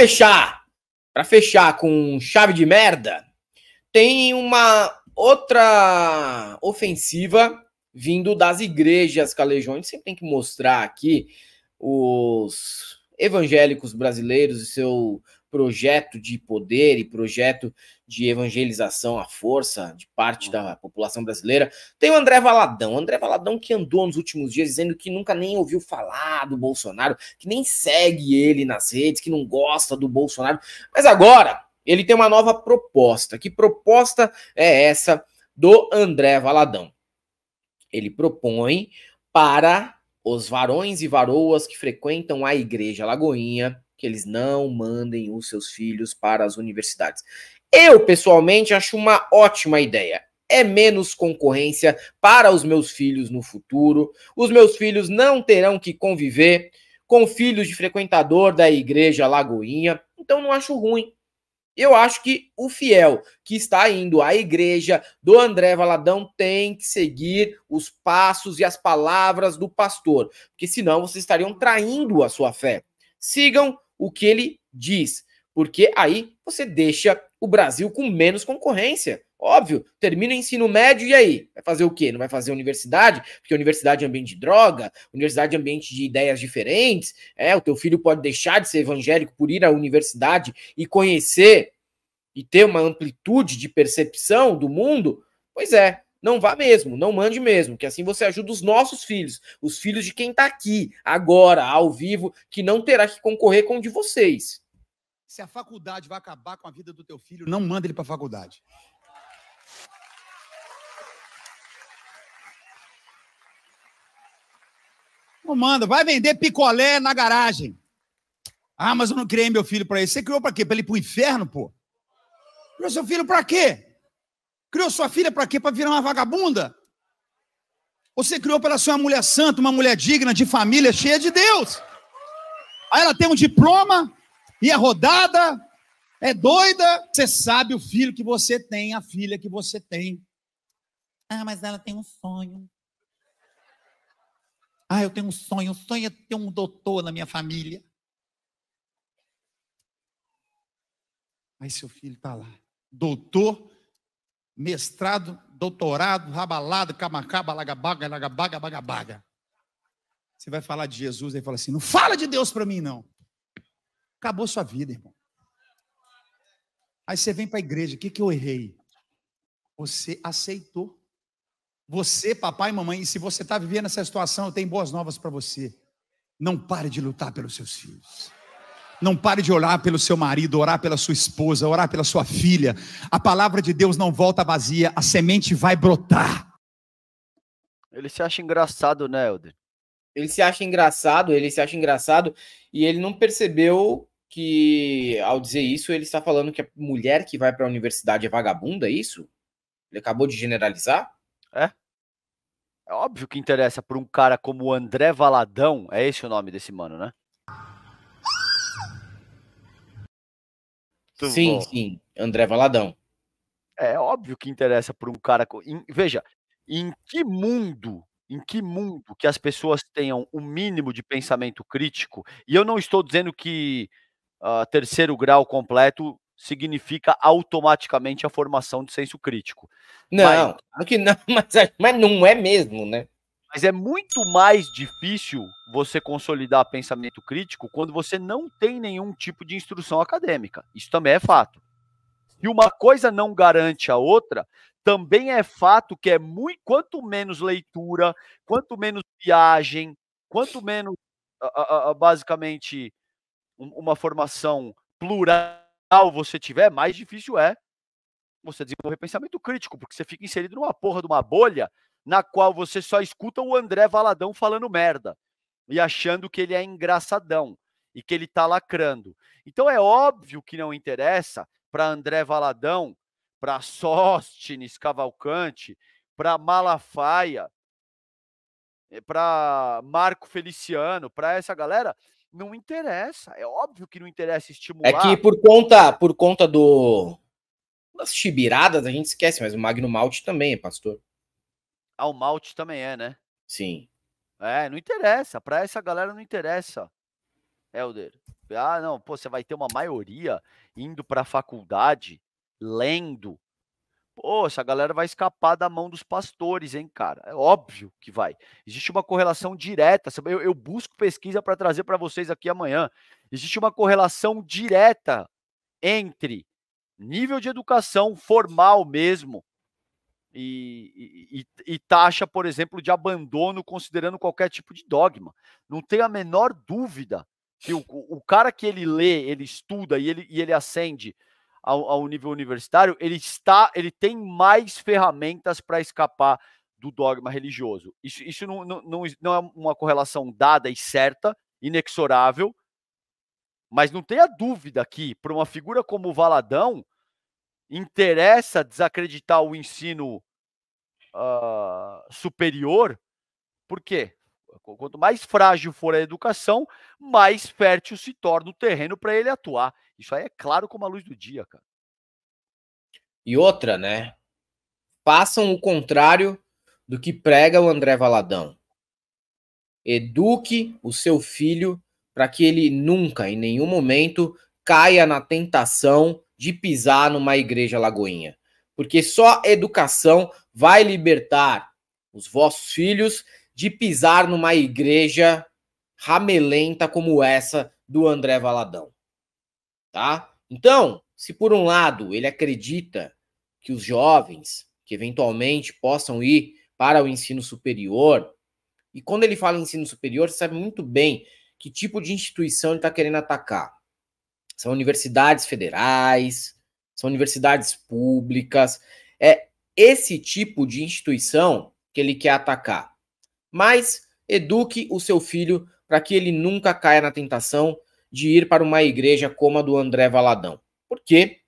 fechar, para fechar com chave de merda, tem uma outra ofensiva vindo das igrejas calejões. Sempre tem que mostrar aqui os evangélicos brasileiros e seu projeto de poder e projeto de evangelização à força de parte da população brasileira. Tem o André Valadão, André Valadão que andou nos últimos dias dizendo que nunca nem ouviu falar do Bolsonaro, que nem segue ele nas redes, que não gosta do Bolsonaro. Mas agora ele tem uma nova proposta. Que proposta é essa do André Valadão? Ele propõe para os varões e varoas que frequentam a igreja Lagoinha que eles não mandem os seus filhos para as universidades. Eu, pessoalmente, acho uma ótima ideia. É menos concorrência para os meus filhos no futuro. Os meus filhos não terão que conviver com filhos de frequentador da igreja Lagoinha. Então, não acho ruim. Eu acho que o fiel que está indo à igreja do André Valadão tem que seguir os passos e as palavras do pastor, porque senão vocês estariam traindo a sua fé. Sigam o que ele diz, porque aí você deixa o Brasil com menos concorrência. Óbvio, termina o ensino médio e aí? Vai fazer o quê? Não vai fazer universidade? Porque universidade é ambiente de droga, universidade é ambiente de ideias diferentes. É, o teu filho pode deixar de ser evangélico por ir à universidade e conhecer e ter uma amplitude de percepção do mundo. Pois é, não vá mesmo, não mande mesmo, que assim você ajuda os nossos filhos, os filhos de quem está aqui, agora, ao vivo, que não terá que concorrer com o de vocês. Se a faculdade vai acabar com a vida do teu filho, não manda ele para a faculdade. Não manda, vai vender picolé na garagem. Ah, mas eu não criei meu filho para isso. Você criou para quê? Para ele ir para o inferno, pô? Criou seu filho para quê? Criou sua filha para quê? Para virar uma vagabunda? Você criou para ela ser uma mulher santa, uma mulher digna, de família, cheia de Deus. Aí ela tem um diploma e é rodada, é doida. Você sabe o filho que você tem, a filha que você tem. Ah, mas ela tem um sonho. Ah, eu tenho um sonho. O sonho é ter um doutor na minha família. Aí seu filho está lá, doutor mestrado, doutorado, rabalado, camacaba, lagabaga, lagabaga, bagabaga. Você vai falar de Jesus e fala assim: não fala de Deus para mim, não. Acabou sua vida, irmão. Aí você vem para a igreja, o que, que eu errei? Você aceitou. Você, papai e mamãe, e se você está vivendo essa situação, eu tenho boas novas para você. Não pare de lutar pelos seus filhos. Não pare de orar pelo seu marido, orar pela sua esposa, orar pela sua filha. A palavra de Deus não volta vazia, a semente vai brotar. Ele se acha engraçado, né, Helder? Ele se acha engraçado, ele se acha engraçado e ele não percebeu que ao dizer isso ele está falando que a mulher que vai para a universidade é vagabunda, é isso? Ele acabou de generalizar? É. É óbvio que interessa para um cara como o André Valadão, é esse o nome desse mano, né? sim, bom. sim. André Valadão. É óbvio que interessa para um cara. Veja, em que mundo em que mundo que as pessoas tenham o um mínimo de pensamento crítico, e eu não estou dizendo que uh, terceiro grau completo significa automaticamente a formação de senso crítico. Não, mas, claro que não, mas, mas não é mesmo, né? Mas é muito mais difícil você consolidar pensamento crítico quando você não tem nenhum tipo de instrução acadêmica. Isso também é fato. E uma coisa não garante a outra, também é fato que é muito quanto menos leitura, quanto menos viagem, quanto menos basicamente uma formação plural você tiver, mais difícil é você desenvolver pensamento crítico, porque você fica inserido numa porra de uma bolha na qual você só escuta o André Valadão falando merda e achando que ele é engraçadão e que ele tá lacrando. Então é óbvio que não interessa para André Valadão, para Sóstines Cavalcante, para Malafaia, eh, para Marco Feliciano, para essa galera, não interessa. É óbvio que não interessa é estimular. É que por conta, por conta do das chibiradas, a gente esquece, mas o Magno Malte também é pastor ao malte também é, né? Sim. É, não interessa. Para essa galera não interessa, Helder. Ah, não, pô, você vai ter uma maioria indo para a faculdade, lendo. Pô, essa galera vai escapar da mão dos pastores, hein, cara? É óbvio que vai. Existe uma correlação direta. Eu, eu busco pesquisa para trazer para vocês aqui amanhã. Existe uma correlação direta entre nível de educação formal mesmo e, e, e, taxa, por exemplo, de abandono, considerando qualquer tipo de dogma. Não tem a menor dúvida que o, o cara que ele lê, ele estuda e ele, e ele ascende ao, ao nível universitário, ele está, ele tem mais ferramentas para escapar do dogma religioso. Isso, isso não, não, não, não é uma correlação dada e certa, inexorável, mas não tenha dúvida que, para uma figura como o Valadão, interessa desacreditar o ensino uh, superior, Porque Quanto mais frágil for a educação, mais fértil se torna o terreno para ele atuar. Isso aí é claro como a luz do dia, cara. E outra, né? Façam o contrário do que prega o André Valadão. Eduque o seu filho para que ele nunca, em nenhum momento, caia na tentação de pisar numa igreja lagoinha, porque só educação vai libertar os vossos filhos de pisar numa igreja ramelenta como essa do André Valadão. Tá? Então, se por um lado ele acredita que os jovens que eventualmente possam ir para o ensino superior, e quando ele fala em ensino superior, você sabe muito bem que tipo de instituição ele está querendo atacar são universidades federais, são universidades públicas. É esse tipo de instituição que ele quer atacar. Mas eduque o seu filho para que ele nunca caia na tentação de ir para uma igreja como a do André Valadão. Porque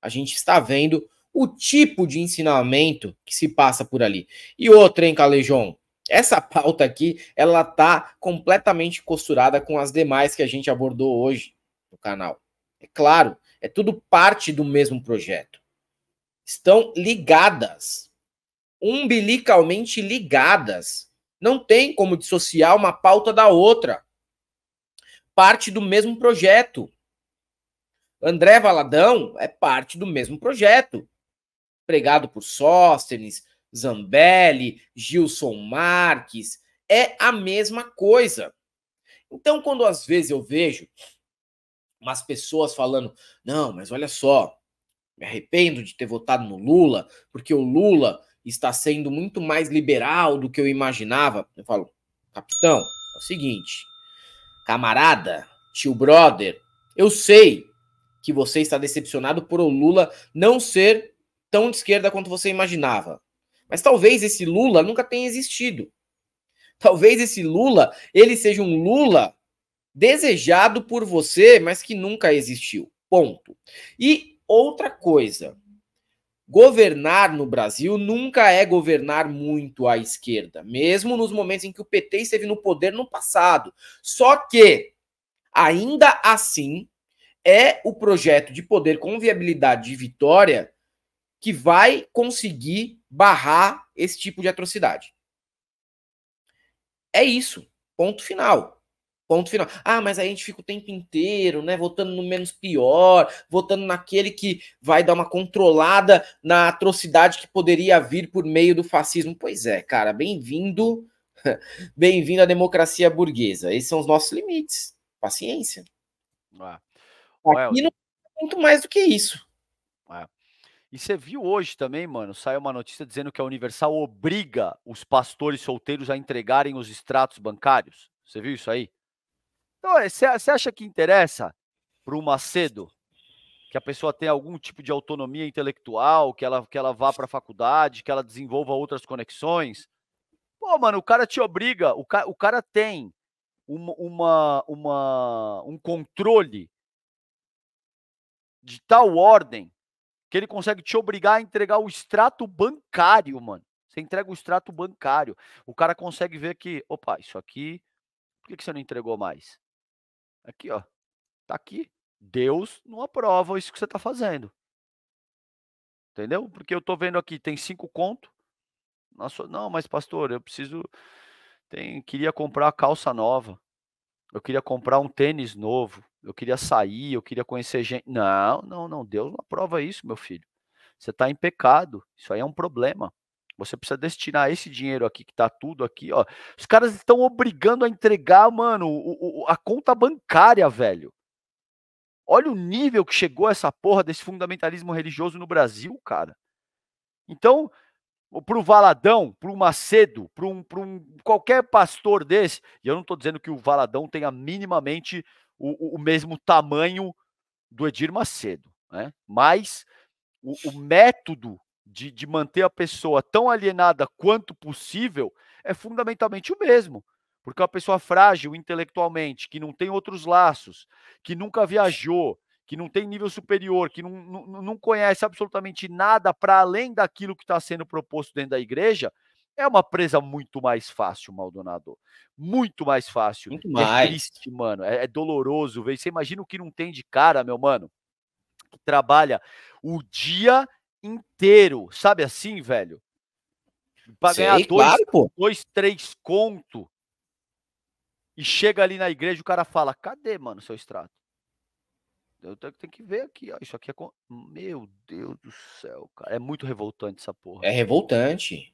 a gente está vendo o tipo de ensinamento que se passa por ali. E outra, hein, Calejon? Essa pauta aqui, ela está completamente costurada com as demais que a gente abordou hoje no canal. É claro, é tudo parte do mesmo projeto. Estão ligadas, umbilicalmente ligadas. Não tem como dissociar uma pauta da outra. Parte do mesmo projeto. André Valadão é parte do mesmo projeto. Pregado por Sóstenes, Zambelli, Gilson Marques, é a mesma coisa. Então, quando às vezes eu vejo umas pessoas falando: não, mas olha só, me arrependo de ter votado no Lula, porque o Lula está sendo muito mais liberal do que eu imaginava. Eu falo, capitão, é o seguinte, camarada, tio brother, eu sei que você está decepcionado por o Lula não ser tão de esquerda quanto você imaginava. Mas talvez esse Lula nunca tenha existido. Talvez esse Lula, ele seja um Lula desejado por você, mas que nunca existiu. Ponto. E outra coisa, governar no Brasil nunca é governar muito à esquerda, mesmo nos momentos em que o PT esteve no poder no passado. Só que, ainda assim, é o projeto de poder com viabilidade de vitória que vai conseguir barrar esse tipo de atrocidade. É isso. Ponto final. Ponto final. Ah, mas aí a gente fica o tempo inteiro, né? Votando no menos pior, votando naquele que vai dar uma controlada na atrocidade que poderia vir por meio do fascismo. Pois é, cara, bem-vindo, bem-vindo à democracia burguesa. Esses são os nossos limites. Paciência. Ah. Aqui não é muito mais do que isso. Ah. E você viu hoje também, mano, saiu uma notícia dizendo que a Universal obriga os pastores solteiros a entregarem os extratos bancários. Você viu isso aí? Então, é, você acha que interessa para o Macedo que a pessoa tenha algum tipo de autonomia intelectual, que ela, que ela vá para a faculdade, que ela desenvolva outras conexões? Pô, mano, o cara te obriga, o, ca, o cara tem uma, uma, uma, um controle de tal ordem que ele consegue te obrigar a entregar o extrato bancário, mano. Você entrega o extrato bancário. O cara consegue ver que, opa, isso aqui, por que, que você não entregou mais? Aqui, ó. Tá aqui. Deus não aprova isso que você está fazendo. Entendeu? Porque eu estou vendo aqui, tem cinco conto. Nossa, não, mas pastor, eu preciso. Tem, queria comprar calça nova. Eu queria comprar um tênis novo. Eu queria sair, eu queria conhecer gente. Não, não, não. Deus não aprova isso, meu filho. Você está em pecado. Isso aí é um problema. Você precisa destinar esse dinheiro aqui, que tá tudo aqui, ó. Os caras estão obrigando a entregar, mano, o, o, a conta bancária, velho. Olha o nível que chegou essa porra desse fundamentalismo religioso no Brasil, cara. Então, pro Valadão, pro Macedo, pro um, pro um qualquer pastor desse, e eu não tô dizendo que o Valadão tenha minimamente o, o mesmo tamanho do Edir Macedo, né? Mas o, o método de, de manter a pessoa tão alienada quanto possível é fundamentalmente o mesmo. Porque é uma pessoa frágil intelectualmente, que não tem outros laços, que nunca viajou, que não tem nível superior, que não, não, não conhece absolutamente nada para além daquilo que está sendo proposto dentro da igreja, é uma presa muito mais fácil, Maldonado. Muito mais fácil. Muito é mais. É triste, mano. É, é doloroso, velho. Você imagina o que não tem de cara, meu mano, que trabalha o dia inteiro, sabe assim, velho? Pra Sei, ganhar dois, claro, dois, três conto. E chega ali na igreja, o cara fala: cadê, mano, seu extrato? Eu tenho, tenho que ver aqui, ó. Isso aqui é. Meu Deus do céu, cara. É muito revoltante essa porra. É revoltante.